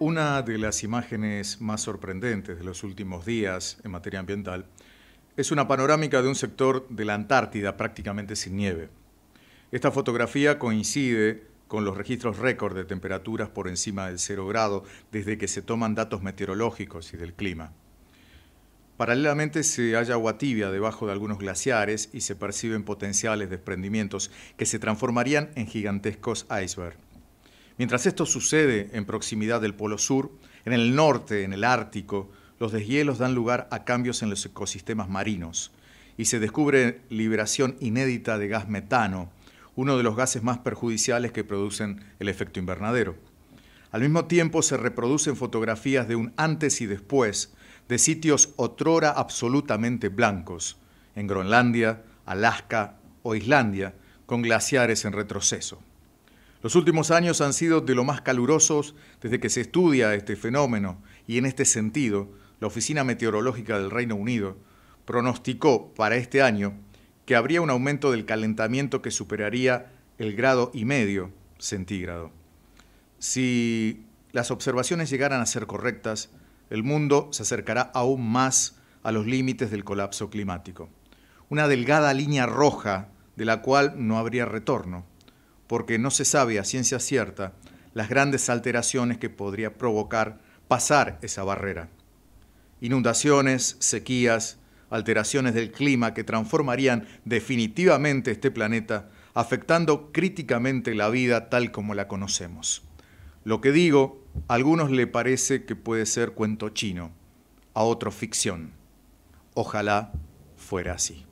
Una de las imágenes más sorprendentes de los últimos días en materia ambiental es una panorámica de un sector de la Antártida prácticamente sin nieve. Esta fotografía coincide con los registros récord de temperaturas por encima del cero grado desde que se toman datos meteorológicos y del clima. Paralelamente se halla agua tibia debajo de algunos glaciares y se perciben potenciales desprendimientos que se transformarían en gigantescos icebergs. Mientras esto sucede en proximidad del Polo Sur, en el norte, en el Ártico, los deshielos dan lugar a cambios en los ecosistemas marinos y se descubre liberación inédita de gas metano, uno de los gases más perjudiciales que producen el efecto invernadero. Al mismo tiempo se reproducen fotografías de un antes y después de sitios otrora absolutamente blancos, en Groenlandia, Alaska o Islandia, con glaciares en retroceso. Los últimos años han sido de lo más calurosos desde que se estudia este fenómeno y en este sentido, la Oficina Meteorológica del Reino Unido pronosticó para este año que habría un aumento del calentamiento que superaría el grado y medio centígrado. Si las observaciones llegaran a ser correctas, el mundo se acercará aún más a los límites del colapso climático. Una delgada línea roja de la cual no habría retorno porque no se sabe a ciencia cierta las grandes alteraciones que podría provocar pasar esa barrera. Inundaciones, sequías, alteraciones del clima que transformarían definitivamente este planeta, afectando críticamente la vida tal como la conocemos. Lo que digo, a algunos le parece que puede ser cuento chino, a otros ficción. Ojalá fuera así.